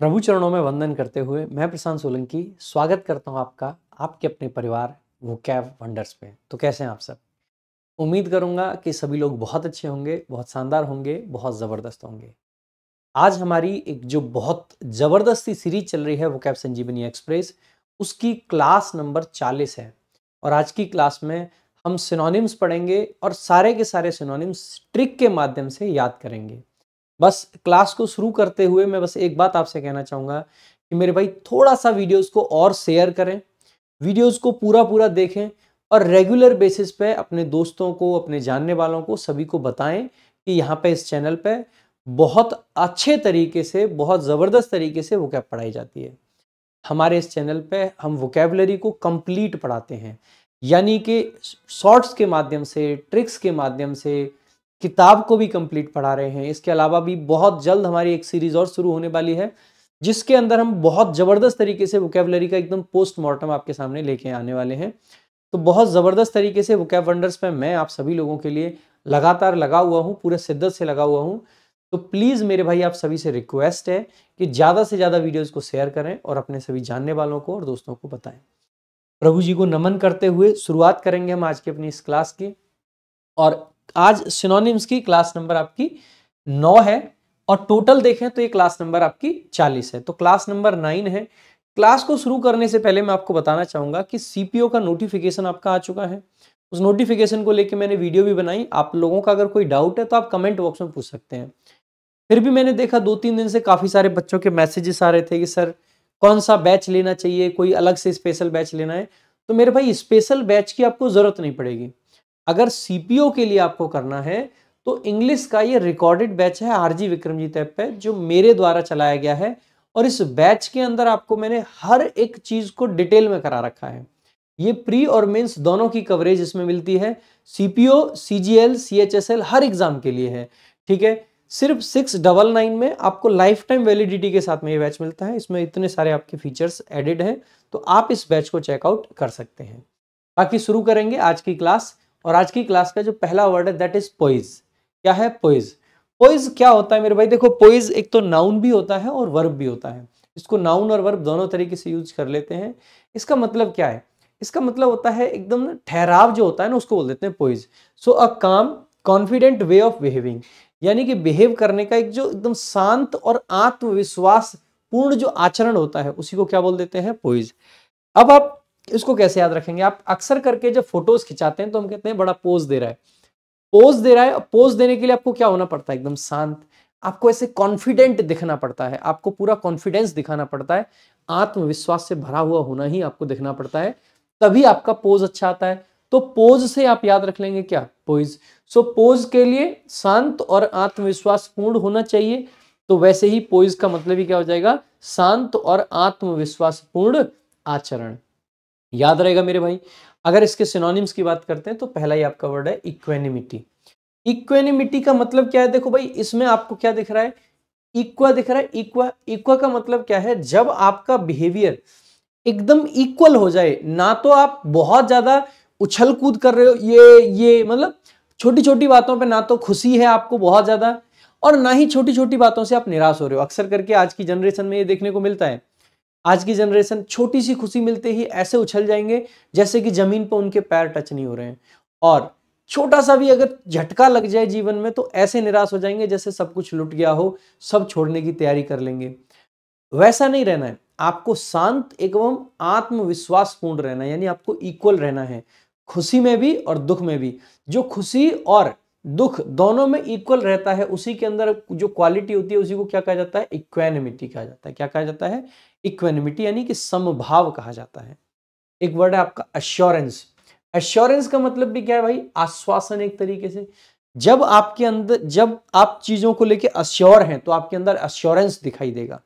प्रभु चरणों में वंदन करते हुए मैं प्रशांत सोलंकी स्वागत करता हूं आपका आपके अपने परिवार वो कैब वंडर्स पे तो कैसे हैं आप सब उम्मीद करूंगा कि सभी लोग बहुत अच्छे होंगे बहुत शानदार होंगे बहुत ज़बरदस्त होंगे आज हमारी एक जो बहुत ज़बरदस्ती सीरीज चल रही है वो कैब संजीवनी एक्सप्रेस उसकी क्लास नंबर चालीस है और आज की क्लास में हम सिनोनिम्स पढ़ेंगे और सारे के सारे सिनोनिम्स ट्रिक के माध्यम से याद करेंगे बस क्लास को शुरू करते हुए मैं बस एक बात आपसे कहना चाहूँगा कि मेरे भाई थोड़ा सा वीडियोस को और शेयर करें वीडियोस को पूरा पूरा देखें और रेगुलर बेसिस पे अपने दोस्तों को अपने जानने वालों को सभी को बताएं कि यहाँ पे इस चैनल पे बहुत अच्छे तरीके से बहुत ज़बरदस्त तरीके से वोकैब पढ़ाई जाती है हमारे इस चैनल पे हम वोकेबलरी को कंप्लीट पढ़ाते हैं यानी कि शॉर्ट्स के माध्यम से ट्रिक्स के माध्यम से किताब को भी कंप्लीट पढ़ा रहे हैं इसके अलावा भी बहुत जल्द हमारी एक सीरीज और शुरू होने वाली है जिसके अंदर हम बहुत ज़बरदस्त तरीके से वोकेबलरी का एकदम पोस्टमार्टम आपके सामने लेके आने वाले हैं तो बहुत ज़बरदस्त तरीके से वोकेब वंडर्स में मैं आप सभी लोगों के लिए लगातार लगा हुआ हूँ पूरे शिद्दत से लगा हुआ हूँ तो प्लीज़ मेरे भाई आप सभी से रिक्वेस्ट है कि ज़्यादा से ज़्यादा वीडियोज़ को शेयर करें और अपने सभी जानने वालों को और दोस्तों को बताएं प्रभु जी को नमन करते हुए शुरुआत करेंगे हम आज की अपनी इस क्लास की और आज सिनोनिम्स की क्लास नंबर आपकी नौ है और टोटल देखें तो ये क्लास नंबर आपकी चालीस है तो क्लास नंबर नाइन है क्लास को शुरू करने से पहले मैं आपको बताना चाहूंगा कि सीपीओ का नोटिफिकेशन आपका आ चुका है उस नोटिफिकेशन को लेके मैंने वीडियो भी बनाई आप लोगों का अगर कोई डाउट है तो आप कमेंट बॉक्स में पूछ सकते हैं फिर भी मैंने देखा दो तीन दिन से काफ़ी सारे बच्चों के मैसेजेस आ रहे थे कि सर कौन सा बैच लेना चाहिए कोई अलग से स्पेशल बैच लेना है तो मेरे भाई स्पेशल बैच की आपको ज़रूरत नहीं पड़ेगी अगर सी के लिए आपको करना है तो इंग्लिश का ये रिकॉर्डेड बैच है आर जी विक्रमजीत ऐप पे जो मेरे द्वारा चलाया गया है और इस बैच के अंदर आपको मैंने हर एक चीज को डिटेल में करा रखा है ये प्री और मेंस दोनों की कवरेज इसमें मिलती है सीपीओ सीजीएल सीएचएसएल हर एग्जाम के लिए है ठीक है सिर्फ सिक्स डबल नाइन में आपको लाइफ टाइम वैलिडिटी के साथ में ये बैच मिलता है इसमें इतने सारे आपके फीचर्स एडिड हैं तो आप इस बैच को चेकआउट कर सकते हैं बाकी शुरू करेंगे आज की क्लास और आज की क्लास का जो पहला वर्ड है दैट इज पोइज क्या है पोइज पोइज क्या होता है मेरे भाई देखो पोइज एक तो नाउन भी होता है और वर्ब भी होता है इसको नाउन और वर्ब दोनों तरीके से यूज कर लेते हैं इसका मतलब क्या है इसका मतलब होता है एकदम ठहराव जो होता है ना उसको बोल देते हैं पोइज सो अ काम कॉन्फिडेंट वे ऑफ बिहेविंग यानी कि बिहेव करने का एक जो एकदम शांत और आत्मविश्वास पूर्ण जो आचरण होता है उसी को क्या बोल देते हैं पोइज अब आप इसको कैसे याद रखेंगे आप अक्सर करके जब फोटोज खिंचाते हैं तो हम कहते हैं बड़ा पोज दे रहा है पोज दे रहा है पोज देने के लिए आपको क्या होना पड़ता है एकदम शांत आपको ऐसे कॉन्फिडेंट दिखना पड़ता है आपको पूरा कॉन्फिडेंस दिखाना पड़ता है आत्मविश्वास से भरा हुआ होना ही आपको दिखना पड़ता है तभी आपका पोज अच्छा आता है तो पोज से आप याद रख लेंगे क्या पोज सो पोज के लिए शांत और आत्मविश्वास पूर्ण होना चाहिए तो वैसे ही पोइज का मतलब ही क्या हो जाएगा शांत और आत्मविश्वास पूर्ण आचरण याद रहेगा मेरे भाई अगर इसके सिनोनिम्स की बात करते हैं तो पहला ही आपका वर्ड है इक्वेनिमिटी इक्वेनिमिटी का मतलब क्या है देखो भाई इसमें आपको क्या दिख रहा है इक्वा दिख रहा है इक्वा इक्वा का मतलब क्या है जब आपका बिहेवियर एकदम इक्वल हो जाए ना तो आप बहुत ज्यादा उछल कूद कर रहे हो ये ये मतलब छोटी छोटी बातों पे ना तो खुशी है आपको बहुत ज्यादा और ना ही छोटी छोटी बातों से आप निराश हो रहे हो अक्सर करके आज की जनरेशन में ये देखने को मिलता है आज की जनरेशन छोटी सी खुशी मिलते ही ऐसे उछल जाएंगे जैसे कि जमीन पर उनके पैर टच नहीं हो रहे हैं और छोटा सा भी अगर झटका लग जाए जीवन में तो ऐसे निराश हो जाएंगे जैसे सब कुछ लुट गया हो सब छोड़ने की तैयारी कर लेंगे वैसा नहीं रहना है आपको शांत एवं आत्मविश्वासपूर्ण रहना है यानी आपको इक्वल रहना है खुशी में भी और दुख में भी जो खुशी और दुख दोनों में इक्वल रहता है उसी के अंदर जो क्वालिटी होती है उसी को क्या कहा जाता है इक्वेनिमिटी कहा जाता है क्या कहा जाता है इक्वेनिमिटी यानी कि समभाव कहा जाता है एक वर्ड है आपका अश्योरेंस अश्योरेंस का मतलब भी क्या है भाई आश्वासन एक तरीके से जब आपके अंदर जब आप चीजों को लेकर अश्योर हैं तो आपके अंदर अश्योरेंस दिखाई देगा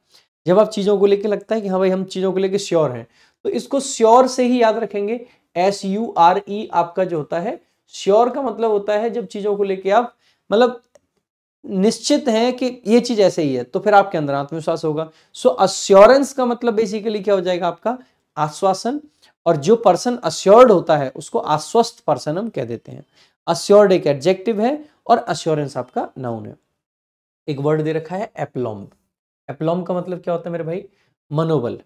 जब आप चीजों को लेकर लगता है कि हाँ भाई हम चीजों को लेकर श्योर हैं तो इसको श्योर से ही याद रखेंगे एस यू आर ई आपका जो होता है श्योर का मतलब होता है जब चीज़ों को लेके आप मतलब निश्चित हैं कि ये चीज़ ऐसे ही है तो फिर आपके अंदर आत्मविश्वास होगा सो so, अश्योरेंस का मतलब बेसिकली क्या हो जाएगा आपका आश्वासन और जो पर्सन अश्योर्ड होता है उसको आश्वस्त पर्सन हम कह देते हैं अश्योर्ड एक एडजेक्टिव है और अश्योरेंस आपका नाउन है एक वर्ड दे रखा है एप्लॉम्ब एप्लॉम्ब का मतलब क्या होता है मेरे भाई मनोबल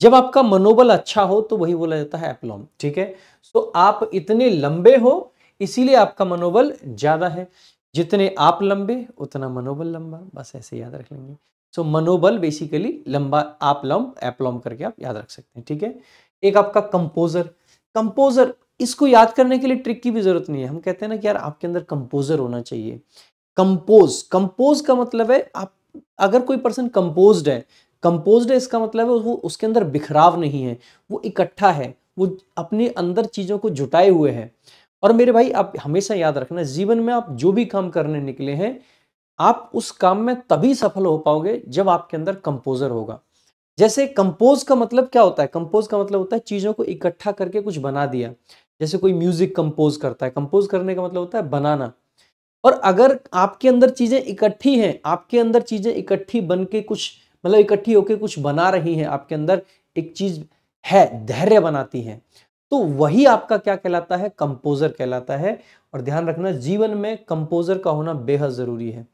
जब आपका मनोबल अच्छा हो तो वही बोला जाता है एप्लॉम ठीक है सो so, आप इतने लंबे हो इसीलिए आपका मनोबल ज़्यादा है जितने आप लंबे उतना मनोबल लंबा बस ऐसे याद रख लेंगे सो so, मनोबल बेसिकली लंबा आप लंब एप्लॉम करके आप याद रख सकते हैं ठीक है एक आपका कंपोजर कंपोजर इसको याद करने के लिए ट्रिक की भी जरूरत नहीं है हम कहते हैं ना कि यार आपके अंदर कंपोजर होना चाहिए कंपोज कंपोज का मतलब है आप अगर कोई पर्सन कंपोज है कंपोज है इसका मतलब है वो उसके अंदर बिखराव नहीं है वो इकट्ठा है वो अपने अंदर चीज़ों को जुटाए हुए है और मेरे भाई आप हमेशा याद रखना जीवन में आप जो भी काम करने निकले हैं आप उस काम में तभी सफल हो पाओगे जब आपके अंदर कंपोजर होगा जैसे कंपोज का मतलब क्या होता है कंपोज का मतलब होता है चीज़ों को इकट्ठा करके कुछ बना दिया जैसे कोई म्यूजिक कंपोज करता है कंपोज करने का मतलब होता है बनाना और अगर आपके अंदर चीज़ें इकट्ठी हैं आपके अंदर चीज़ें इकट्ठी बन के कुछ मतलब इकट्ठी होके कुछ बना रही हैं आपके अंदर एक चीज़ है धैर्य बनाती है तो वही आपका क्या कहलाता है कंपोजर कहलाता है और ध्यान रखना जीवन में कंपोजर का होना बेहद ज़रूरी है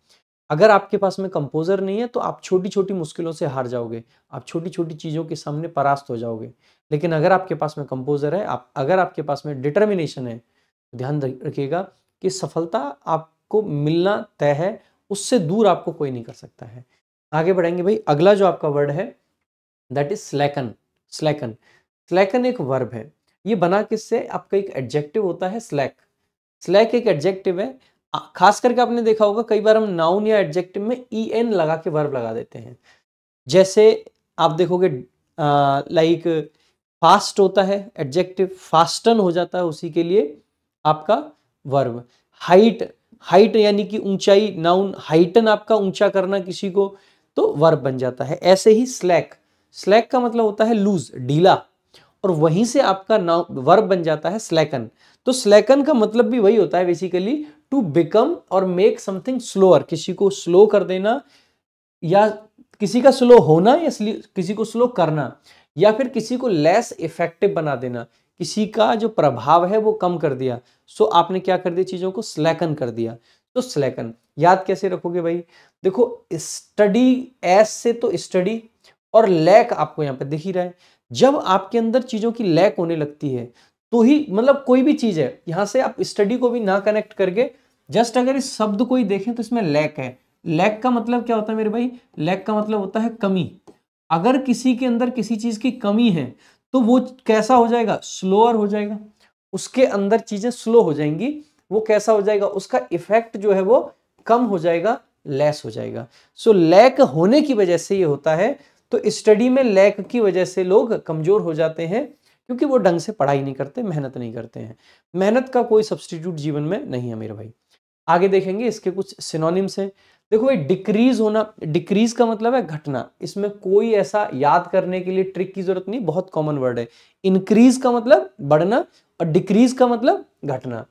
अगर आपके पास में कंपोजर नहीं है तो आप छोटी छोटी मुश्किलों से हार जाओगे आप छोटी छोटी चीज़ों के सामने परास्त हो जाओगे लेकिन अगर आपके पास में कंपोजर है आप अगर आपके पास में डिटर्मिनेशन है तो ध्यान रखिएगा कि सफलता आपको मिलना तय है उससे दूर आपको कोई नहीं कर सकता है आगे बढ़ेंगे भाई अगला जो आपका वर्ड है दैट इज स्लैकन स्लैकन स्लैकन एक वर्ब है ये बना किससे आपका एक एडजेक्टिव होता है स्लैक स्लैक एक एडजेक्टिव है खास करके आपने देखा होगा कई बार हम नाउन या एडजेक्टिव में ई एन लगा के वर्ब लगा देते हैं जैसे आप देखोगे लाइक फास्ट होता है एडजेक्टिव फास्टन हो जाता है उसी के लिए आपका वर्ब हाइट हाइट यानी कि ऊंचाई नाउन हाइटन आपका ऊंचा करना किसी को तो वर्ब बन जाता है ऐसे ही स्लैक स्लैक का मतलब होता है लूज ढीला और वहीं से आपका नाउ वर्ब बन जाता है स्लैकन तो स्लैकन का मतलब भी वही होता है बेसिकली टू बिकम और मेक समथिंग स्लोअर किसी को स्लो कर देना या किसी का स्लो होना या किसी को स्लो करना या फिर किसी को लेस इफेक्टिव बना देना किसी का जो प्रभाव है वो कम कर दिया सो so, आपने क्या कर दिया चीज़ों को स्लैकन कर दिया तो स्लैकन याद कैसे रखोगे भाई देखो स्टडी एस से तो स्टडी और लैक आपको यहाँ पे दिख ही रहा है जब आपके अंदर चीज़ों की लैक होने लगती है तो ही मतलब कोई भी चीज़ है यहां से आप स्टडी को भी ना कनेक्ट करके जस्ट अगर इस शब्द को ही देखें तो इसमें लैक है लैक का मतलब क्या होता है मेरे भाई लैक का मतलब होता है कमी अगर किसी के अंदर किसी चीज़ की कमी है तो वो कैसा हो जाएगा स्लोअर हो जाएगा उसके अंदर चीज़ें स्लो हो जाएंगी वो कैसा हो जाएगा उसका इफेक्ट जो है वो कम हो जाएगा लेस हो जाएगा सो so, लैक होने की वजह से ये होता है तो स्टडी में लैक की वजह से लोग कमज़ोर हो जाते हैं क्योंकि वो ढंग से पढ़ाई नहीं करते मेहनत नहीं करते हैं मेहनत का कोई सब्सटीट्यूट जीवन में नहीं है मेरे भाई आगे देखेंगे इसके कुछ सिनोनिम्स हैं देखो भाई डिक्रीज होना डिक्रीज का मतलब है घटना इसमें कोई ऐसा याद करने के लिए ट्रिक की जरूरत नहीं बहुत कॉमन वर्ड है इंक्रीज का मतलब बढ़ना और डिक्रीज का मतलब घटना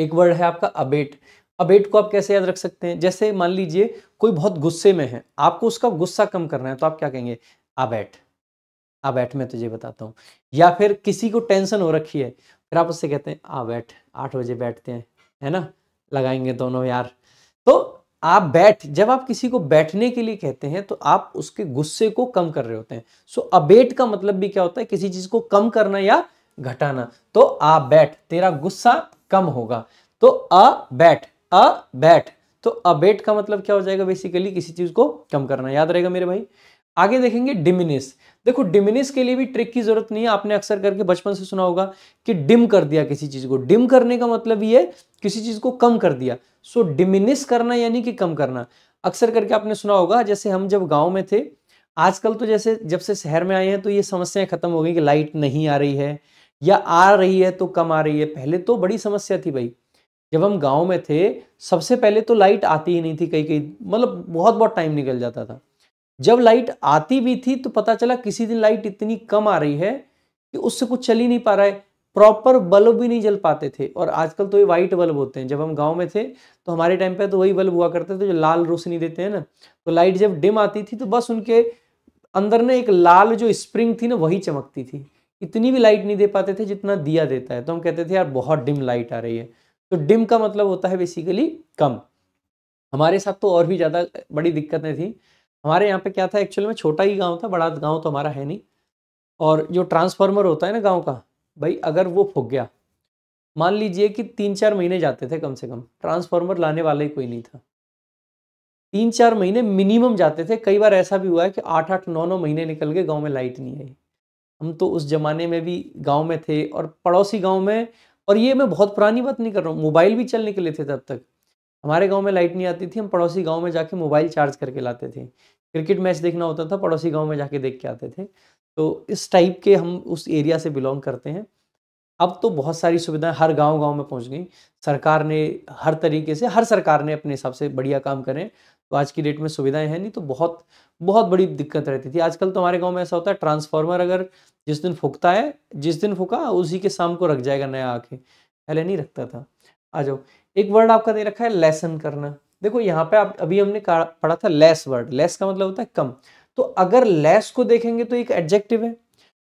एक वर्ड है आपका अबेट अब एट को आप कैसे याद रख सकते हैं जैसे मान लीजिए कोई बहुत गुस्से में है आपको उसका गुस्सा कम करना है तो आप क्या कहेंगे अब एट अब एट मैं तुझे बताता हूँ या फिर किसी को टेंशन हो रखी है फिर आप उससे कहते हैं आ बैठ आठ बजे बैठते हैं है ना लगाएंगे दोनों यार तो आप बैठ जब आप किसी को बैठने के लिए कहते हैं तो आप उसके गुस्से को कम कर रहे होते हैं सो so, अबेट का मतलब भी क्या होता है किसी चीज को कम करना या घटाना तो आ बैठ तेरा गुस्सा कम होगा तो अ बैठ अ बैट तो अबेट का मतलब क्या हो जाएगा बेसिकली किसी चीज को कम करना याद रहेगा मेरे भाई आगे देखेंगे डिमिनिस देखो डिमिनिस के लिए भी ट्रिक की जरूरत नहीं है आपने अक्सर करके बचपन से सुना होगा कि डिम कर दिया किसी चीज को डिम करने का मतलब ये किसी चीज को कम कर दिया सो डिमिनिस करना यानी कि कम करना अक्सर करके आपने सुना होगा जैसे हम जब गाँव में थे आजकल तो जैसे जब से शहर में आए हैं तो ये समस्याएं खत्म हो गई कि लाइट नहीं आ रही है या आ रही है तो कम आ रही है पहले तो बड़ी समस्या थी भाई जब हम गांव में थे सबसे पहले तो लाइट आती ही नहीं थी कई कई मतलब बहुत बहुत टाइम निकल जाता था जब लाइट आती भी थी तो पता चला किसी दिन लाइट इतनी कम आ रही है कि उससे कुछ चल ही नहीं पा रहा है प्रॉपर बल्ब भी नहीं जल पाते थे और आजकल तो ये वाइट बल्ब होते हैं जब हम गांव में थे तो हमारे टाइम पे तो वही बल्ब हुआ करते थे जो लाल रोशनी देते हैं ना तो लाइट जब डिम आती थी तो बस उनके अंदर ना एक लाल जो स्प्रिंग थी ना वही चमकती थी इतनी भी लाइट नहीं दे पाते थे जितना दिया देता है तो हम कहते थे यार बहुत डिम लाइट आ रही है तो डिम का मतलब होता है बेसिकली कम हमारे साथ तो और भी ज़्यादा बड़ी दिक्कतें थी हमारे यहाँ पे क्या था एक्चुअल में छोटा ही गांव था बड़ा गांव तो हमारा है नहीं और जो ट्रांसफार्मर होता है ना गांव का भाई अगर वो फूक गया मान लीजिए कि तीन चार महीने जाते थे कम से कम ट्रांसफार्मर लाने वाला ही कोई नहीं था तीन चार महीने मिनिमम जाते थे कई बार ऐसा भी हुआ है कि आठ आठ नौ नौ महीने निकल गए गाँव में लाइट नहीं आई हम तो उस ज़माने में भी गाँव में थे और पड़ोसी गाँव में और ये मैं बहुत पुरानी बात नहीं कर रहा हूँ मोबाइल भी चलने के लिए थे तब तक हमारे गांव में लाइट नहीं आती थी हम पड़ोसी गांव में जाके मोबाइल चार्ज करके लाते थे क्रिकेट मैच देखना होता था पड़ोसी गांव में जाके देख के आते थे तो इस टाइप के हम उस एरिया से बिलोंग करते हैं अब तो बहुत सारी सुविधाएं हर गांव गांव में पहुंच गई सरकार ने हर तरीके से हर सरकार ने अपने हिसाब से बढ़िया काम करें तो आज की डेट में सुविधाएं हैं नहीं तो बहुत बहुत बड़ी दिक्कत रहती थी आजकल तो हमारे गाँव में ऐसा होता है ट्रांसफार्मर अगर जिस दिन फूकता है जिस दिन फूका उसी के शाम को रख जाएगा नया आके पहले नहीं रखता था आ जाओ एक वर्ड आपका दे रखा है लेसन करना देखो यहाँ पे आप अभी हमने पढ़ा था लेस वर्ड लेस का मतलब होता है कम तो अगर लेस को देखेंगे तो एक एडजेक्टिव है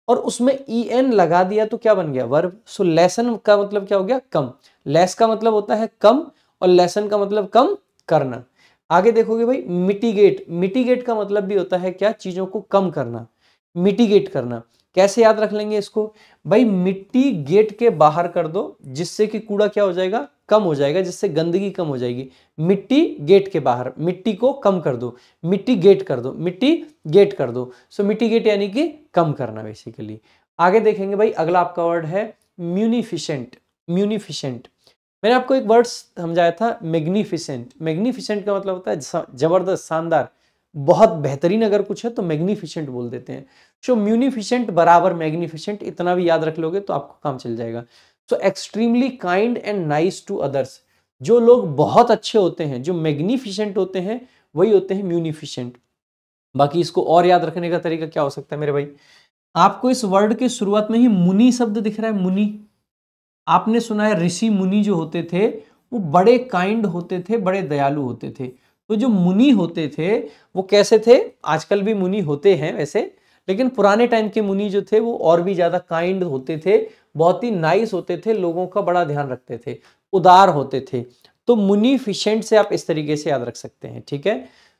और उसमें ई एन लगा दिया तो क्या बन गया वर्ब सो लेसन का मतलब क्या हो गया कम लेस का मतलब होता है कम और लेसन का मतलब कम करना आगे देखोगे भाई मिटिगेट मिटिगेट का मतलब भी होता है क्या चीज़ों को कम करना मिटिगेट करना कैसे याद रख लेंगे इसको भाई मिट्टी गेट के बाहर कर दो जिससे कि कूड़ा क्या हो जाएगा कम हो जाएगा जिससे गंदगी कम हो जाएगी मिट्टी गेट के बाहर मिट्टी को कम कर दो मिट्टी गेट कर दो मिट्टी गेट कर दो सो मिट्टी गेट यानी कि कम करना बेसिकली आगे देखेंगे भाई अगला आपका वर्ड है म्यूनिफिशेंट म्यूनिफिशेंट मैंने आपको एक वर्ड समझाया था मैग्निफिसेंट मैग्निफिसेंट का मतलब होता है जबरदस्त शानदार बहुत बेहतरीन अगर कुछ है तो मैग्निफिसेंट बोल देते हैं सो म्यूनिफिशेंट बराबर मैग्निफिसेंट इतना भी याद रख लोगे तो आपको काम चल जाएगा so extremely kind and nice to others जो लोग बहुत अच्छे होते हैं जो मैग्निफिशेंट होते हैं वही होते हैं म्यूनिफिशेंट बाकी इसको और याद रखने का तरीका क्या हो सकता है मेरे भाई आपको इस वर्ड के शुरुआत में ही मुनि शब्द दिख रहा है मुनि आपने सुना है ऋषि मुनि जो होते थे वो बड़े काइंड होते थे बड़े दयालु होते थे तो जो मुनि होते थे वो कैसे थे आजकल भी मुनि होते हैं वैसे लेकिन पुराने टाइम के मुनि जो थे वो और भी ज़्यादा काइंड होते थे बहुत ही नाइस होते थे लोगों का बड़ा ध्यान रखते थे उदार होते थे तो मुनि फिशेंट से आप इस तरीके से याद रख सकते हैं ठीक है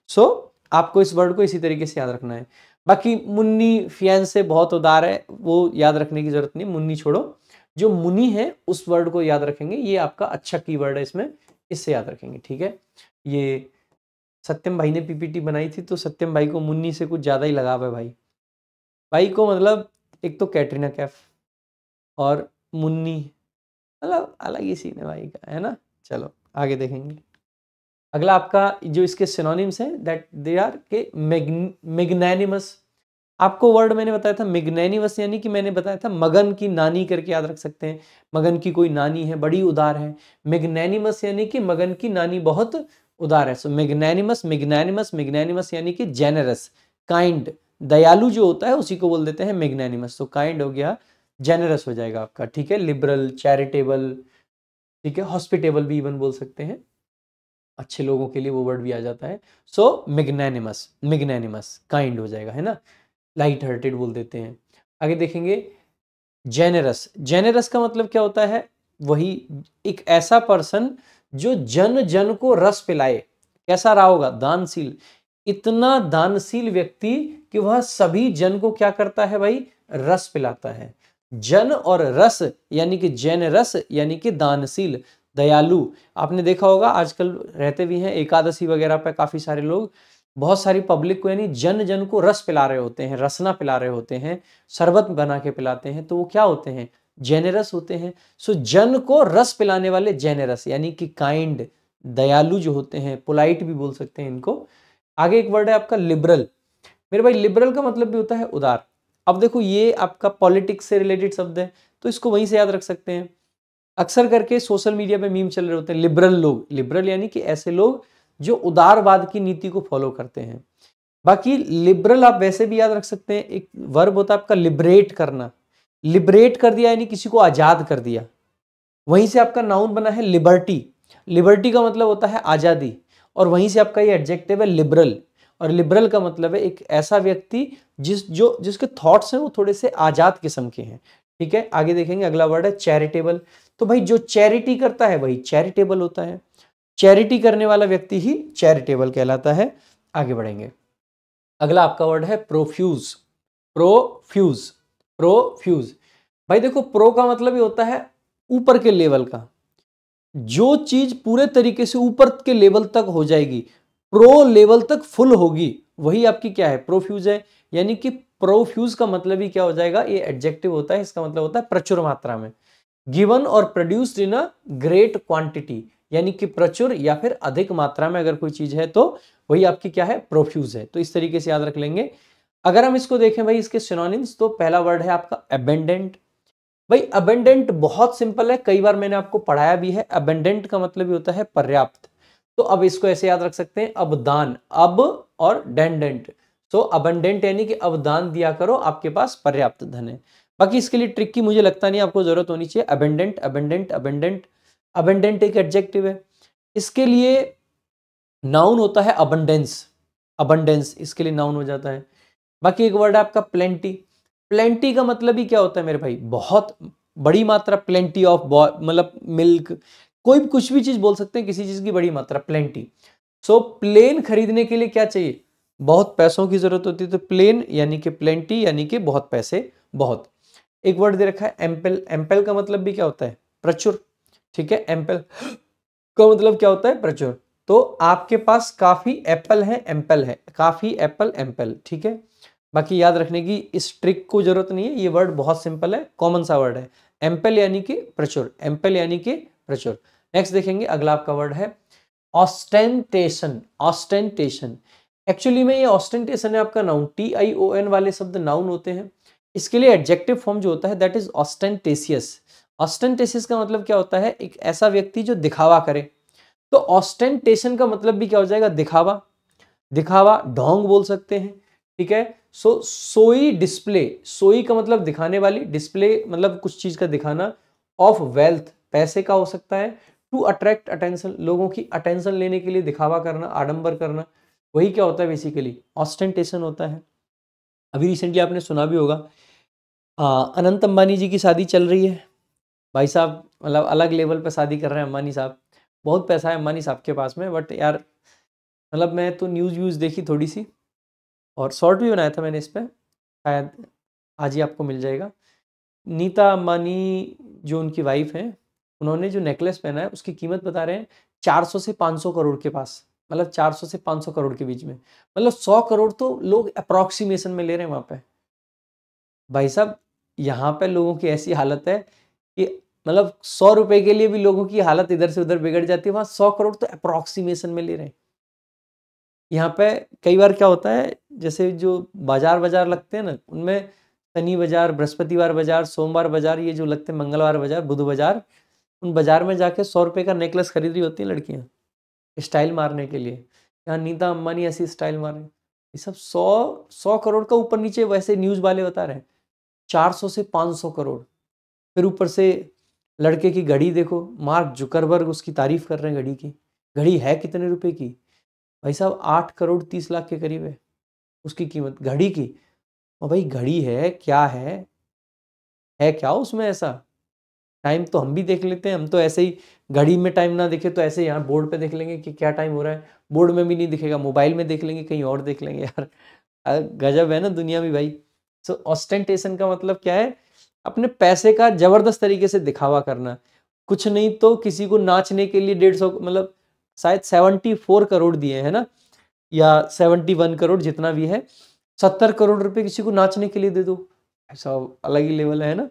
सो so, आपको इस वर्ड को इसी तरीके से याद रखना है बाकी मुन्नी फियन से बहुत उदार है वो याद रखने की जरूरत नहीं मुन्नी छोड़ो जो मुनि है उस वर्ड को याद रखेंगे ये आपका अच्छा कीवर्ड है इसमें इससे याद रखेंगे ठीक है ये सत्यम भाई ने पीपीटी बनाई थी तो सत्यम भाई को मुन्नी से कुछ ज़्यादा ही लगाव है भाई भाई को मतलब एक तो कैटरीना कैफ और मुन्नी मतलब अलग ही सीन है भाई का है ना चलो आगे देखेंगे अगला आपका जो इसके सिनोनिम्स हैं दैट दे आर के मैग्नैनिमस आपको वर्ड मैंने बताया था मिग्नैनिवस यानी कि मैंने बताया था मगन की नानी करके याद रख सकते हैं मगन की कोई नानी है बड़ी उदार है मिग्नैनिमस यानी कि मगन की नानी बहुत उदार है सो मिग्नैनिमस मिग्नैनिमस मिग्नैनिमस यानी कि जेनरस काइंड दयालु जो होता है उसी को बोल देते हैं मिग्नैनिमस तो काइंड हो गया जेनरस हो जाएगा आपका ठीक है लिबरल चैरिटेबल ठीक है हॉस्पिटेबल भी इवन बोल सकते हैं अच्छे लोगों के लिए वो वर्ड भी आ जाता है सो मिग्नैनिमस मिग्नैनिमस काइंड हो जाएगा है ना लाइट हार्टेड बोल देते हैं आगे देखेंगे जेनरस जेनरस का मतलब क्या होता है वही एक ऐसा पर्सन जो जन जन को रस पिलाए कैसा रहा होगा दानशील इतना दानशील व्यक्ति कि वह सभी जन को क्या करता है भाई रस पिलाता है जन और रस यानी कि जैन रस यानी कि दानशील दयालु आपने देखा होगा आजकल रहते भी हैं एकादशी वगैरह पर काफी सारे लोग बहुत सारी पब्लिक को यानी जन जन को रस पिला रहे होते हैं रसना पिला रहे होते हैं शरबत बना के पिलाते हैं तो वो क्या होते हैं जेनेरस होते हैं सो जन को रस पिलाने वाले जेनेरस यानी कि काइंड दयालु जो होते हैं पोलाइट भी बोल सकते हैं इनको आगे एक वर्ड है आपका लिबरल मेरे भाई लिबरल का मतलब भी होता है उदार अब देखो ये आपका पॉलिटिक्स से रिलेटेड शब्द है तो इसको वहीं से याद रख सकते हैं अक्सर करके सोशल मीडिया पे मीम चल रहे होते हैं लिबरल लोग लिबरल यानी कि ऐसे लोग जो उदारवाद की नीति को फॉलो करते हैं बाकी लिबरल आप वैसे भी याद रख सकते हैं एक वर्ब होता है आपका लिबरेट करना लिबरेट कर दिया यानी किसी को आज़ाद कर दिया वहीं से आपका नाउन बना है लिबर्टी लिबर्टी का मतलब होता है आज़ादी और वहीं से आपका ये एडजेक्टिव है लिबरल और लिबरल का मतलब है एक ऐसा व्यक्ति जिस जो जिसके थॉट्स हैं वो थोड़े से आज़ाद किस्म के हैं ठीक है आगे देखेंगे अगला वर्ड है चैरिटेबल तो भाई जो चैरिटी करता है वही चैरिटेबल होता है चैरिटी करने वाला व्यक्ति ही चैरिटेबल कहलाता है आगे बढ़ेंगे अगला आपका वर्ड है प्रोफ्यूज प्रोफ्यूज प्रोफ्यूज भाई देखो प्रो का मतलब ये होता है ऊपर के लेवल का जो चीज पूरे तरीके से ऊपर के लेवल तक हो जाएगी प्रो लेवल तक फुल होगी वही आपकी क्या है प्रोफ्यूज है यानी कि प्रोफ्यूज का मतलब ही क्या हो जाएगा ये एडजेक्टिव होता है इसका मतलब होता है प्रचुर मात्रा में गिवन और produced in a great quantity यानी कि प्रचुर या फिर अधिक मात्रा में अगर कोई चीज है तो वही आपकी क्या है प्रोफ्यूज है तो इस तरीके से याद रख लेंगे अगर हम इसको देखें भाई इसके सिनोनिम्स तो पहला वर्ड है आपका अबेंडेंट भाई अबेंडेंट बहुत सिंपल है कई बार मैंने आपको पढ़ाया भी है अबेंडेंट का मतलब ही होता है पर्याप्त तो अब इसको ऐसे याद रख सकते हैं अब दान अब और डेंडेंट तो अबेंडेंट यानी कि अब दान दिया करो आपके पास पर्याप्त धन है बाकी इसके लिए ट्रिक की मुझे लगता नहीं आपको जरूरत होनी चाहिए अबेंडेंट अबेंडेंट अबेंडेंट अबेंडेंट एक एडजेक्टिव है इसके लिए नाउन होता है अबंडेंस अबंडेंस इसके लिए नाउन हो जाता है बाकी एक वर्ड है आपका प्लेंटी प्लेंटी का मतलब ही क्या होता है मेरे भाई बहुत बड़ी मात्रा प्लेंटी ऑफ मतलब मिल्क कोई कुछ भी चीज़ बोल सकते हैं किसी चीज़ की बड़ी मात्रा प्लेंटी सो so, प्लेन खरीदने के लिए क्या चाहिए बहुत पैसों की जरूरत होती है तो प्लेन यानी कि प्लेंटी यानी कि बहुत पैसे बहुत एक वर्ड दे रखा है एम्पल एम्पल का मतलब भी क्या होता है प्रचुर ठीक है एम्पल का मतलब क्या होता है प्रचुर तो आपके पास काफ़ी एप्पल है एम्पल है काफ़ी एप्पल एम्पल ठीक है बाकी याद रखने की इस ट्रिक को जरूरत नहीं है ये वर्ड बहुत सिंपल है कॉमन सा वर्ड है एम्पल यानी कि प्रचुर एम्पल यानी कि प्रचुर नेक्स्ट देखेंगे अगला आपका वर्ड है ऑस्टेंटेशन ऑस्टेंटेशन एक्चुअली में ये ऑस्टेंटेशन है आपका noun T I O N वाले शब्द नाउन होते हैं इसके लिए एडजेक्टिव फॉर्म जो होता है दैट इज ऑस्टेंटेशियस ऑस्टेंटेसिस का मतलब क्या होता है एक ऐसा व्यक्ति जो दिखावा करे तो ऑस्टेंटेशन का मतलब भी क्या हो जाएगा दिखावा दिखावा ढोंग बोल सकते हैं ठीक है सो सोई डिस्प्ले सोई का मतलब दिखाने वाली डिस्प्ले मतलब कुछ चीज का दिखाना ऑफ वेल्थ पैसे का हो सकता है टू अट्रैक्ट अटेंशन लोगों की अटेंशन लेने के लिए दिखावा करना आडंबर करना वही क्या होता है बेसिकली ऑस्टेंटेशन होता है अभी रिसेंटली आपने सुना भी होगा अनंत अंबानी जी की शादी चल रही है भाई साहब मतलब अलग लेवल पे शादी कर रहे हैं अम्बानी साहब बहुत पैसा है अम्बानी साहब के पास में बट यार मतलब मैं तो न्यूज़ व्यूज़ देखी थोड़ी सी और शॉर्ट भी बनाया था मैंने इस पर शायद आज ही आपको मिल जाएगा नीता अम्बानी जो उनकी वाइफ हैं उन्होंने जो नेकलेस पहना है उसकी कीमत बता रहे हैं 400 से 500 करोड़ के पास मतलब 400 से 500 करोड़ के बीच में मतलब 100 करोड़ तो लोग अप्रॉक्सीमेशन में ले रहे हैं वहाँ पे भाई साहब यहाँ पे लोगों की ऐसी हालत है कि मतलब सौ रुपए के लिए भी लोगों की हालत इधर से उधर बिगड़ जाती है वहां सौ करोड़ तो अप्रोक्सीमेशन में ले रहे हैं यहाँ पे कई बार क्या होता है जैसे जो बाजार बाजार लगते हैं ना उनमें शनि बाजार बृहस्पतिवार बाजार सोमवार बाजार ये जो लगते हैं मंगलवार बाजार बुध बाजार उन बाजार में जाके सौ रुपये का नेकलेस खरीद रही होती हैं लड़कियाँ स्टाइल मारने के लिए यहाँ नीता अम्बानी ऐसी स्टाइल मार रहे ये सब सौ सौ करोड़ का ऊपर नीचे वैसे न्यूज़ वाले बता रहे हैं चार सौ से पाँच सौ करोड़ फिर ऊपर से लड़के की घड़ी देखो मार्क जुकरबर्ग उसकी तारीफ कर रहे हैं घड़ी की घड़ी है कितने रुपए की भाई साहब आठ करोड़ तीस लाख के करीब है उसकी कीमत घड़ी की और भाई घड़ी है क्या है है क्या उसमें ऐसा टाइम तो हम भी देख लेते हैं हम तो ऐसे ही घड़ी में टाइम ना देखे तो ऐसे यहाँ बोर्ड पे देख लेंगे कि क्या टाइम हो रहा है बोर्ड में भी नहीं दिखेगा मोबाइल में देख लेंगे कहीं और देख लेंगे यार गजब है ना दुनिया में भाई सो so, ऑस्टेंटेशन का मतलब क्या है अपने पैसे का जबरदस्त तरीके से दिखावा करना कुछ नहीं तो किसी को नाचने के लिए डेढ़ सौ मतलब शायद सेवेंटी फोर करोड़ दिए हैं ना या सेवेंटी वन करोड़ जितना भी है सत्तर करोड़ रुपए किसी को नाचने के लिए दे दो ऐसा अलग ही लेवल है ना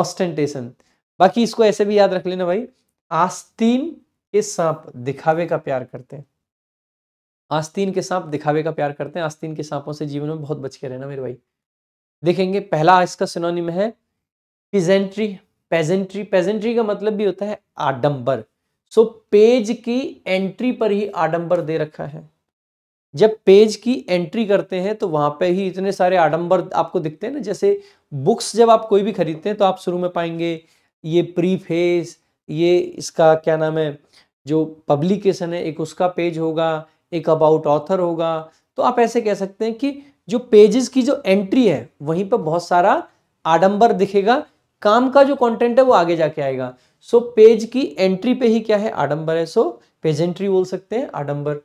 ऑस्टेंटेशन बाकी इसको ऐसे भी याद रख लेना भाई आस्तीन के सांप दिखावे का प्यार करते हैं आस्तीन के सांप दिखावे का प्यार करते हैं आस्तीन के सांपों से जीवन में बहुत बच के रहना मेरे भाई देखेंगे पहला इसका सिनोनिम है पिजेंट्री पेजेंट्री पेजेंट्री का मतलब भी होता है आडंबर सो पेज की एंट्री पर ही आडंबर दे रखा है जब पेज की एंट्री करते हैं तो वहां पे ही इतने सारे आडंबर आपको दिखते हैं ना जैसे बुक्स जब आप कोई भी खरीदते हैं तो आप शुरू में पाएंगे ये प्री फेस ये इसका क्या नाम है जो पब्लिकेशन है एक उसका पेज होगा एक अबाउट ऑथर होगा तो आप ऐसे कह सकते हैं कि जो पेजेस की जो एंट्री है वहीं पर बहुत सारा आडंबर दिखेगा काम का जो कंटेंट है वो आगे जाके आएगा सो so, पेज की एंट्री पे ही क्या है आडंबर है सो so, पेज एंट्री बोल सकते हैं आडंबर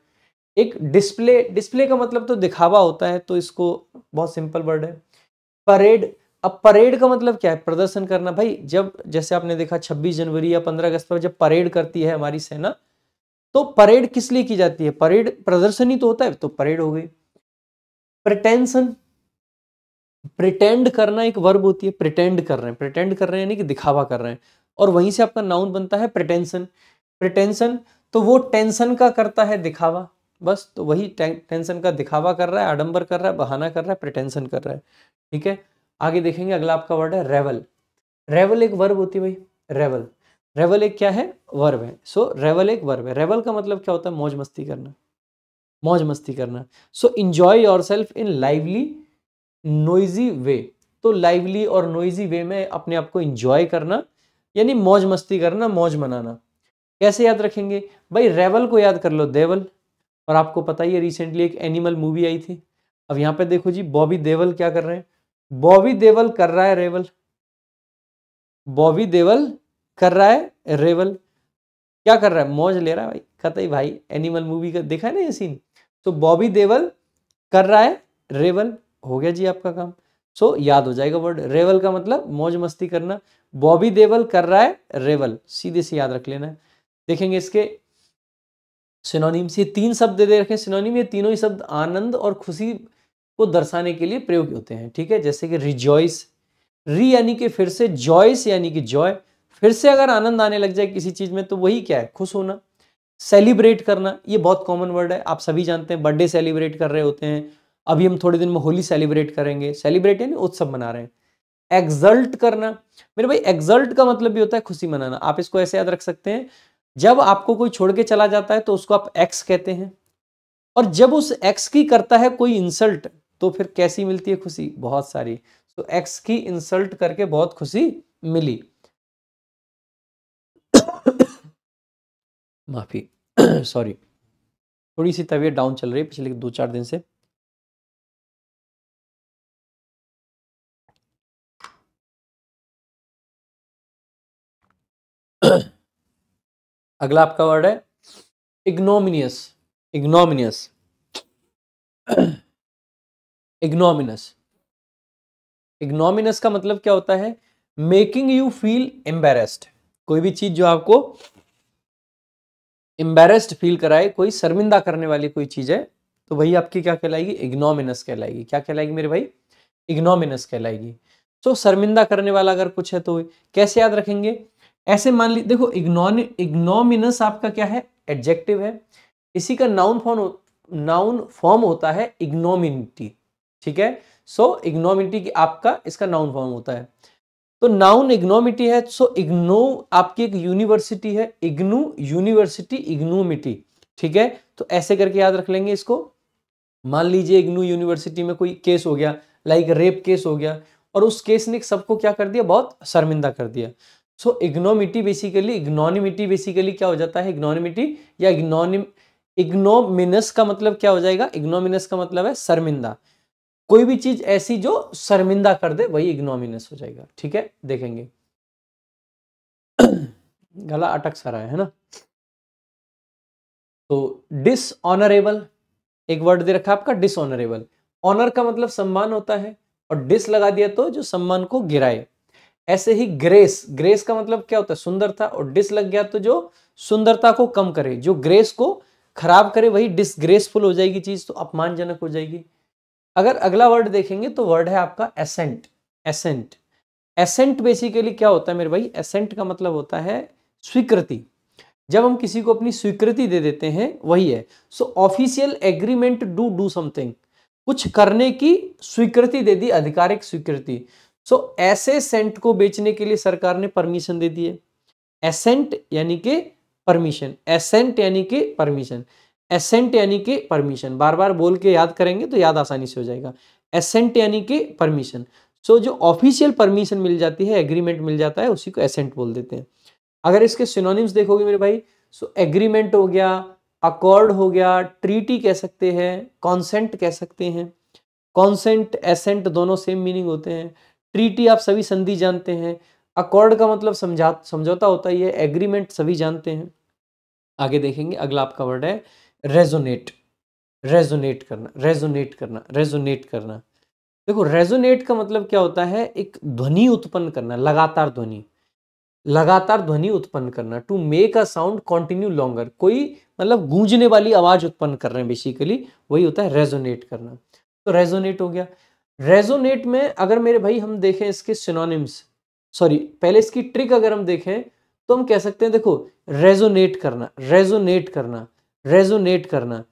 एक डिस्प्ले डिस्प्ले का मतलब तो दिखावा होता है तो इसको बहुत सिंपल वर्ड है परेड अब परेड का मतलब क्या है प्रदर्शन करना भाई जब जैसे आपने देखा 26 जनवरी या 15 अगस्त पर जब परेड करती है हमारी सेना तो परेड किस लिए की जाती है परेड प्रदर्शनी तो होता है तो परेड हो गई प्रिटेंशन प्रिटेंड करना एक वर्ब होती है प्रिटेंड कर रहे हैं प्रिटेंड कर रहे हैं यानी कि दिखावा कर रहे हैं और वहीं से आपका नाउन बनता है प्रिटेंशन प्रिटेंशन तो वो टेंशन का करता है दिखावा बस तो वही टेंशन का दिखावा कर रहा है आडंबर कर रहा है बहाना कर रहा है प्रिटेंशन कर रहा है ठीक है आगे देखेंगे अगला आपका वर्ड है रेवल रेवल एक वर्ब होती है भाई रेवल रेवल एक क्या है वर्ब है सो so, रेवल एक वर्ब है रेवल का मतलब क्या होता है मौज मस्ती करना मौज मस्ती करना so enjoy yourself in lively noisy way तो लाइवली और नोइजी वे में अपने आप को इन्जॉय करना यानी मौज मस्ती करना मौज मनाना कैसे याद रखेंगे भाई रेवल को याद कर लो देवल और आपको पता ही है रिसेंटली एक एनिमल मूवी आई थी अब यहाँ पे देखो जी बॉबी देवल क्या कर रहे हैं बॉबी देवल कर रहा है रेवल बॉबी देवल कर रहा है रेवल क्या कर रहा है मौज ले रहा है भाई कतई भाई एनिमल मूवी का देखा है ना ये सीन तो बॉबी देवल कर रहा है रेवल हो गया जी आपका काम सो so, याद हो जाएगा वर्ड रेवल का मतलब मौज मस्ती करना बॉबी देवल कर रहा है रेवल सीधे से याद रख लेना देखेंगे इसके सिनोनिम से तीन शब्द दे रखे सिनोनिम ये तीनों ही शब्द आनंद और खुशी को दर्शाने के लिए प्रयोग होते हैं ठीक है जैसे कि रिजॉइस री यानी कि फिर से जॉयस यानी कि जॉय फिर से अगर आनंद आने लग जाए किसी चीज़ में तो वही क्या है खुश होना सेलिब्रेट करना ये बहुत कॉमन वर्ड है आप सभी जानते हैं बर्थडे सेलिब्रेट कर रहे होते हैं अभी हम थोड़े दिन में होली सेलिब्रेट करेंगे सेलिब्रेट यानी उत्सव मना रहे हैं एग्जल्ट करना मेरे भाई एग्जल्ट का मतलब भी होता है खुशी मनाना आप इसको ऐसे याद रख सकते हैं जब आपको कोई छोड़ के चला जाता है तो उसको आप एक्स कहते हैं और जब उस एक्स की करता है कोई इंसल्ट तो फिर कैसी मिलती है खुशी बहुत सारी तो एक्स की इंसल्ट करके बहुत खुशी मिली माफ़ी सॉरी थोड़ी सी तबीयत डाउन चल रही है पिछले दो चार दिन से अगला आपका वर्ड है इग्नोमिनियस इग्नोमिनियस इग्नोमिनस इग्नोमिनस का मतलब क्या होता है मेकिंग यू फील एम्बेरेस्ड कोई भी चीज जो आपको एम्बेरेस्ड फील कराए कोई शर्मिंदा करने वाली कोई चीज़ है तो वही आपकी क्या कहलाएगी इग्नोमिनस कहलाएगी क्या कहलाएगी मेरे भाई इग्नोमिनस कहलाएगी सो so, शर्मिंदा करने वाला अगर कुछ है तो कैसे याद रखेंगे ऐसे मान ली देखो इग्नोन इग्नोमिनस आपका क्या है एडजेक्टिव है इसी का नाउन फॉर्म नाउन फॉर्म होता है इग्नोमिनिटी ठीक है सो so, इग्नोमिनिटी आपका इसका नाउन फॉर्म होता है तो नाउन इग्नोमिटी है सो इग्नो आपकी एक यूनिवर्सिटी है इग्नू यूनिवर्सिटी इग्नोमिटी ठीक है तो ऐसे करके याद रख लेंगे इसको मान लीजिए इग्नू यूनिवर्सिटी में कोई केस हो गया लाइक रेप केस हो गया और उस केस ने सबको क्या कर दिया बहुत शर्मिंदा कर दिया सो इग्नोमिटी बेसिकली इग्नोनिमिटी बेसिकली क्या हो जाता है इग्नोनिमिटी या इग्नोनिम इग्नोमिनस का मतलब क्या हो जाएगा इग्नोमिनस का मतलब है शर्मिंदा कोई भी चीज ऐसी जो शर्मिंदा कर दे वही इग्नोमिनस हो जाएगा ठीक है देखेंगे गला अटक सा रहा है, है ना तो डिसऑनरेबल एक वर्ड दे रखा आपका डिसऑनरेबल ऑनर का मतलब सम्मान होता है और डिस लगा दिया तो जो सम्मान को गिराए ऐसे ही ग्रेस ग्रेस का मतलब क्या होता है सुंदरता और डिस लग गया तो जो सुंदरता को कम करे जो ग्रेस को खराब करे वही डिसग्रेसफुल हो जाएगी चीज तो अपमानजनक हो जाएगी अगर अगला वर्ड देखेंगे तो वर्ड है आपका एसेंट एसेंट एसेंट बेसिकली क्या होता है मेरे भाई एसेंट का मतलब होता है स्वीकृति जब हम किसी को अपनी स्वीकृति दे देते हैं वही है so official agreement do do something कुछ करने की स्वीकृति दे दी आधिकारिक स्वीकृति सो ऐसे सेंट को बेचने के लिए सरकार ने परमिशन दे दी है एसेंट यानी कि परमिशन एसेंट यानी कि परमिशन एसेंट यानी के परमिशन बार बार बोल के याद करेंगे तो याद आसानी से हो जाएगा एसेंट यानी के परमिशन सो जो ऑफिशियल परमिशन मिल जाती है एग्रीमेंट मिल जाता है उसी को एसेंट बोल देते हैं अगर इसके सिनोनिम्स देखोगे मेरे भाई सो एग्रीमेंट हो गया अकॉर्ड हो गया ट्रीटी कह सकते हैं कॉन्सेंट कह सकते हैं कॉन्सेंट एसेंट दोनों सेम मीनिंग होते हैं ट्रीटी आप सभी संधि जानते हैं अकॉर्ड का मतलब समझा समझौता होता ही है एग्रीमेंट सभी जानते हैं आगे देखेंगे अगला आपका वर्ड है रेजोनेट रेजोनेट करना रेजोनेट करना रेजोनेट करना देखो रेजोनेट का मतलब क्या होता है एक ध्वनि उत्पन्न करना लगातार ध्वनि लगातार ध्वनि उत्पन्न करना to make a sound continue longer कोई मतलब गूंजने वाली आवाज उत्पन्न कर रहे हैं बेसिकली वही होता है रेजोनेट करना तो रेजोनेट हो गया रेजोनेट में अगर मेरे भाई हम देखें इसके सिनोनिम्स सॉरी पहले इसकी ट्रिक अगर हम देखें तो हम कह सकते हैं देखो रेजोनेट करना रेजोनेट करना रेजोनेट करना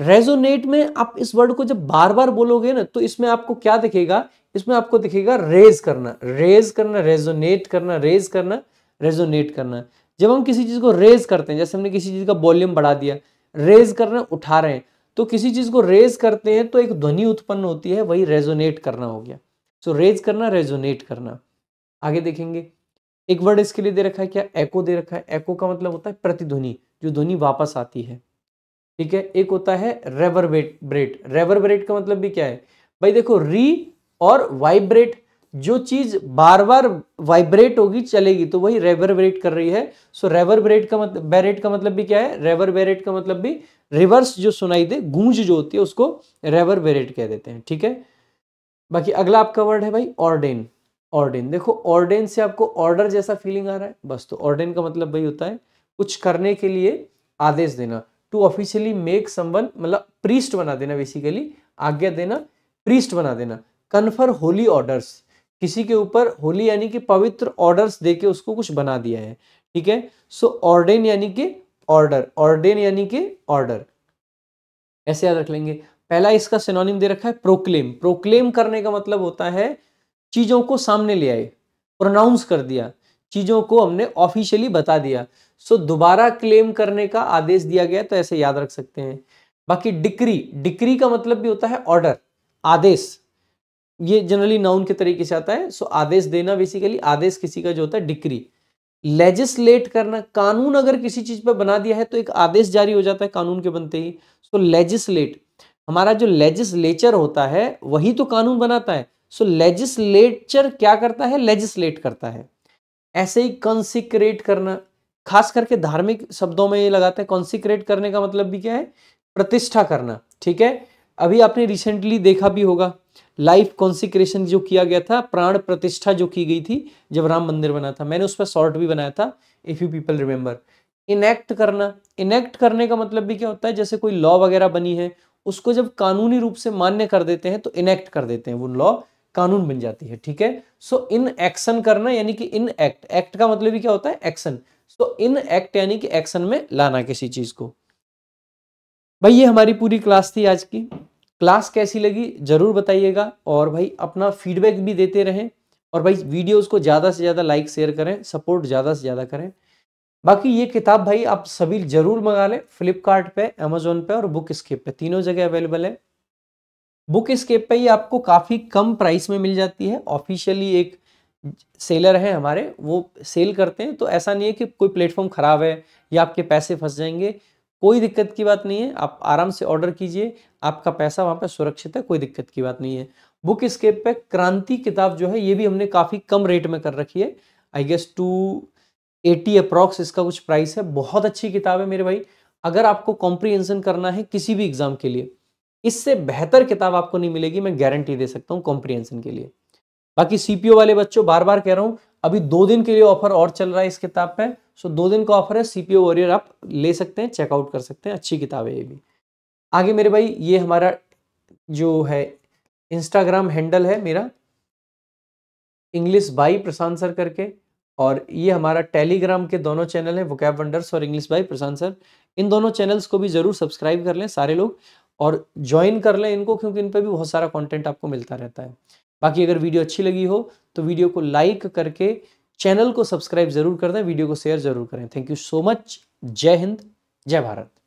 रेजोनेट में आप इस वर्ड को जब बार बार बोलोगे ना तो इसमें आपको क्या दिखेगा इसमें आपको दिखेगा रेज करना रेज करना रेजोनेट करना रेज करना रेजोनेट करना जब हम किसी चीज़ को रेज करते हैं जैसे हमने किसी चीज़ का वॉल्यूम बढ़ा दिया रेज करना उठा रहे हैं तो किसी चीज़ को रेज करते हैं तो एक ध्वनि उत्पन्न होती है वही रेजोनेट करना हो गया सो रेज करना रेजोनेट करना आगे देखेंगे एक वर्ड इसके लिए दे रखा है क्या एको दे रखा है एको का मतलब होता है प्रतिध्वनि जो ध्वनि वापस आती है ठीक है एक होता है रेवरबेट ब्रेट रेवरबरेट का मतलब भी क्या है भाई देखो री और वाइब्रेट जो चीज बार बार वाइब्रेट होगी चलेगी तो वही रेवरबरेट कर रही है सो रेवरबरेट का मतलब बैरेट का मतलब भी क्या है रेवरबेरेट का मतलब भी रिवर्स जो सुनाई दे गूंज जो होती है उसको रेवरबेरेट कह देते हैं ठीक है बाकी अगला आपका वर्ड है भाई ऑर्डेन ऑर्डेन देखो ऑर्डेन से आपको ऑर्डर जैसा फीलिंग आ रहा है बस तो ऑर्डेन का मतलब भाई होता है कुछ करने के लिए आदेश देना टू ऑफिशियली मेक समवन मतलब प्रीस्ट बना देना बेसिकली आज्ञा देना प्रीस्ट बना देना कन्फर होली ऑर्डर्स किसी के ऊपर होली यानी कि पवित्र ऑर्डर्स देके उसको कुछ बना दिया है ठीक है सो ऑर्डेन यानी कि ऑर्डर ऑर्डेन यानी कि ऑर्डर ऐसे याद रख लेंगे पहला इसका सिनोनिम दे रखा है प्रोक्लेम प्रोक्लेम करने का मतलब होता है चीजों को सामने ले आए प्रोनाउंस कर दिया चीज़ों को हमने ऑफिशियली बता दिया सो so, दोबारा क्लेम करने का आदेश दिया गया तो ऐसे याद रख सकते हैं बाकी डिक्री डिक्री का मतलब भी होता है ऑर्डर आदेश ये जनरली नाउन के तरीके से आता है सो so, आदेश देना बेसिकली आदेश किसी का जो होता है डिक्री लेजिस्लेट करना कानून अगर किसी चीज पर बना दिया है तो एक आदेश जारी हो जाता है कानून के बनते ही सो so, लेजिस्लेट हमारा जो लेजिस्लेचर होता है वही तो कानून बनाता है सो so, लेजिस्लेचर क्या करता है लेजिस्लेट करता है ऐसे ही कंसिक्रेट करना खास करके धार्मिक शब्दों में ये लगाते हैं कंसिक्रेट करने का मतलब भी क्या है प्रतिष्ठा करना ठीक है अभी आपने रिसेंटली देखा भी होगा लाइफ कॉन्सिक्रेशन जो किया गया था प्राण प्रतिष्ठा जो की गई थी जब राम मंदिर बना था मैंने उस पर शॉर्ट भी बनाया था if you people remember enact करना इनेक्ट करने का मतलब भी क्या होता है जैसे कोई लॉ वगैरह बनी है उसको जब कानूनी रूप से मान्य कर देते हैं तो इनेक्ट कर देते हैं वो लॉ कानून बन जाती है ठीक है सो इन एक्शन करना यानी कि इन एक्ट एक्ट का मतलब भी क्या होता है एक्शन सो इन एक्ट यानी कि एक्शन में लाना किसी चीज को भाई ये हमारी पूरी क्लास थी आज की क्लास कैसी लगी जरूर बताइएगा और भाई अपना फीडबैक भी देते रहें और भाई वीडियोस को ज़्यादा से ज़्यादा लाइक शेयर करें सपोर्ट ज़्यादा से ज़्यादा करें बाकी ये किताब भाई आप सभी जरूर मंगा लें फ्लिपकार्ट पे अमेजोन पे और बुक स्केप पे तीनों जगह अवेलेबल है बुक स्केप पे ये आपको काफ़ी कम प्राइस में मिल जाती है ऑफिशियली एक सेलर है हमारे वो सेल करते हैं तो ऐसा नहीं है कि कोई प्लेटफॉर्म ख़राब है या आपके पैसे फंस जाएंगे कोई दिक्कत की बात नहीं है आप आराम से ऑर्डर कीजिए आपका पैसा वहाँ पर सुरक्षित है कोई दिक्कत की बात नहीं है बुक स्केप पर क्रांति किताब जो है ये भी हमने काफ़ी कम रेट में कर रखी है I guess two eighty approx इसका कुछ प्राइस है बहुत अच्छी किताब है मेरे भाई अगर आपको कॉम्प्रीहेंसन करना है किसी भी एग्ज़ाम के लिए इससे बेहतर किताब आपको नहीं मिलेगी मैं गारंटी दे सकता हूँ कॉम्प्रीहेंशन के लिए बाकी सीपीओ वाले बच्चों बार बार कह रहा हूँ अभी दो दिन के लिए ऑफर और चल रहा है इस किताब पे सो दो दिन का ऑफर है सीपीओ वॉरियर आप ले सकते हैं चेकआउट कर सकते हैं अच्छी किताब है ये भी आगे मेरे भाई ये हमारा जो है इंस्टाग्राम हैंडल है मेरा इंग्लिश बाई प्रशांत सर करके और ये हमारा टेलीग्राम के दोनों चैनल है वुकैब वंडर्स और इंग्लिश बाई प्रशांत सर इन दोनों चैनल्स को भी जरूर सब्सक्राइब कर लें सारे लोग और ज्वाइन कर लें इनको क्योंकि इन पर भी बहुत सारा कंटेंट आपको मिलता रहता है बाकी अगर वीडियो अच्छी लगी हो तो वीडियो को लाइक करके चैनल को सब्सक्राइब जरूर कर दें वीडियो को शेयर जरूर करें थैंक यू सो मच जय हिंद जय भारत